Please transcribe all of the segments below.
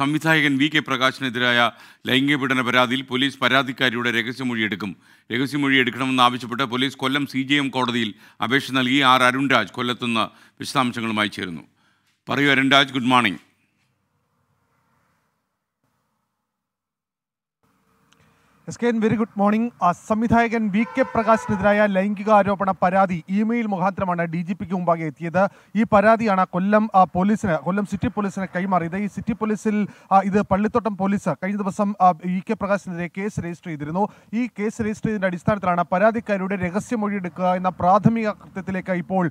സംവിധായകൻ V K പ്രകാശിനെതിരായ ലൈംഗിക പീഡന പരാതിയിൽ പോലീസ് പരാതിക്കാരിയുടെ രഹസ്യമൊഴിയെടുക്കും രഹസ്യമൊഴി എടുക്കണമെന്ന് ആവശ്യപ്പെട്ട് police Kollam C J M കോടതിയിൽ അപേക്ഷ നൽകി ആർ അരുൺരാജ് കൊല്ലത്തുനിന്ന് വിശദാംശങ്ങളുമായി ചേരുന്നു പറയൂ Arunraj good morning S K N very good morning സംവിധായകൻ വി കെ പ്രകാശിനെതിരായ ലൈംഗിക ആരോപണ പരാതി ഇമെയിൽ മുഖാന്തരമാണ് ഡി ജി പിക്ക് മുമ്പാകെ എത്തിയത് ഈ പരാതിയാണ് കൊല്ലം പോലീസിന് കൊല്ലം സിറ്റി പോലീസിന് കൈമാറിയത് ഈ സിറ്റി പോലീസിൽ ഇത് പള്ളിത്തോട്ടം പോലീസ് കഴിഞ്ഞ ദിവസം വി കെ പ്രകാശിനെതിരെ കേസ് രജിസ്റ്റർ ചെയ്തിരുന്നു ഈ കേസ് രജിസ്റ്റർ ചെയ്തതിൻ്റെ അടിസ്ഥാനത്തിലാണ് പരാതിക്കാരിയുടെ എടുക്കുക എന്ന പ്രാഥമിക കൃത്യത്തിലേക്ക് ഇപ്പോൾ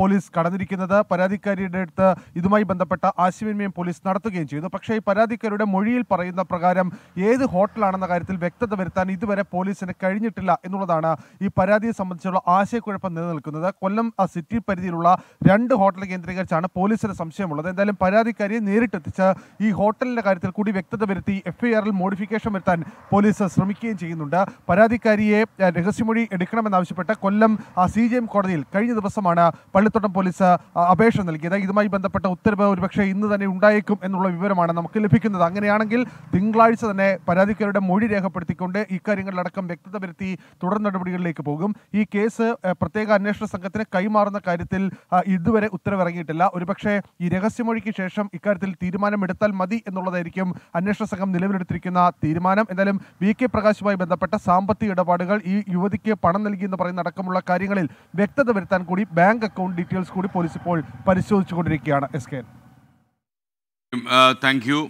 പോലീസ് കടന്നിരിക്കുന്നത് പരാതിക്കാരിയുടെ അടുത്ത് ഇതുമായി ബന്ധപ്പെട്ട ആശയവിനിമയം പോലീസ് നടത്തുകയും ചെയ്തു പക്ഷേ ഈ പരാതിക്കാരിയുടെ മൊഴിയിൽ പറയുന്ന പ്രകാരം ഏത് ഹോട്ടലാണെന്ന കാര്യത്തിൽ വ്യക്തത വരുത്താൻ ഇതുവരെ പോലീസിന് കഴിഞ്ഞിട്ടില്ല എന്നുള്ളതാണ് ഈ പരാതിയെ സംബന്ധിച്ചുള്ള ആശയക്കുഴപ്പം നിലനിൽക്കുന്നത് കൊല്ലം സിറ്റി പരിധിയിലുള്ള രണ്ട് ഹോട്ടൽ കേന്ദ്രീകരിച്ചാണ് പോലീസിന് സംശയമുള്ളത് എന്തായാലും പരാതിക്കാരിയെ നേരിട്ടെത്തിച്ച് ഈ ഹോട്ടലിന്റെ കാര്യത്തിൽ കൂടി വ്യക്തത വരുത്തി എഫ്ഐആറിൽ മോഡിഫിക്കേഷൻ വരുത്താൻ പോലീസ് ശ്രമിക്കുകയും ചെയ്യുന്നുണ്ട് പരാതിക്കാരിയെ രഹസ്യമൊഴി എടുക്കണമെന്നാവശ്യപ്പെട്ട് കൊല്ലം സി ജി എം കോടതിയിൽ കഴിഞ്ഞ ദിവസമാണ് പള്ളിത്തോട്ടം പോലീസ് അപേക്ഷ നൽകിയത് ഇതുമായി ബന്ധപ്പെട്ട ഉത്തരവ് ഒരുപക്ഷെ ഇന്ന് തന്നെ ഉണ്ടായേക്കും എന്നുള്ള വിവരമാണ് നമുക്ക് ലഭിക്കുന്നത് അങ്ങനെയാണെങ്കിൽ തിങ്കളാഴ്ച തന്നെ പരാതിക്കാരുടെ മൊഴി രേഖപ്പെടുത്തിക്കൊണ്ട് കൊണ്ട് ഇക്കാര്യങ്ങളിലടക്കം വ്യക്തത വരുത്തി തുടർ നടപടികളിലേക്ക് പോകും ഈ കേസ് പ്രത്യേക അന്വേഷണ സംഘത്തിന് കൈമാറുന്ന കാര്യത്തിൽ ഇതുവരെ ഉത്തരവിറങ്ങിയിട്ടില്ല ഒരുപക്ഷെ ഈ രഹസ്യമൊഴിക്ക് ശേഷം ഇക്കാര്യത്തിൽ തീരുമാനമെടുത്താൽ മതി എന്നുള്ളതായിരിക്കും അന്വേഷണ സംഘം നിലവിലെടുത്തിരിക്കുന്ന തീരുമാനം എന്തായാലും വി കെ പ്രകാശുമായി ബന്ധപ്പെട്ട സാമ്പത്തിക ഇടപാടുകൾ ഈ യുവതിക്ക് പണം എന്ന് പറയുന്ന അടക്കമുള്ള കാര്യങ്ങളിൽ വ്യക്തത വരുത്താൻ കൂടി ബാങ്ക് അക്കൗണ്ട് ഡീറ്റെയിൽസ് കൂടി പോലീസ് ഇപ്പോൾ പരിശോധിച്ചുകൊണ്ടിരിക്കുകയാണ് എസ് കെ താങ്ക് യു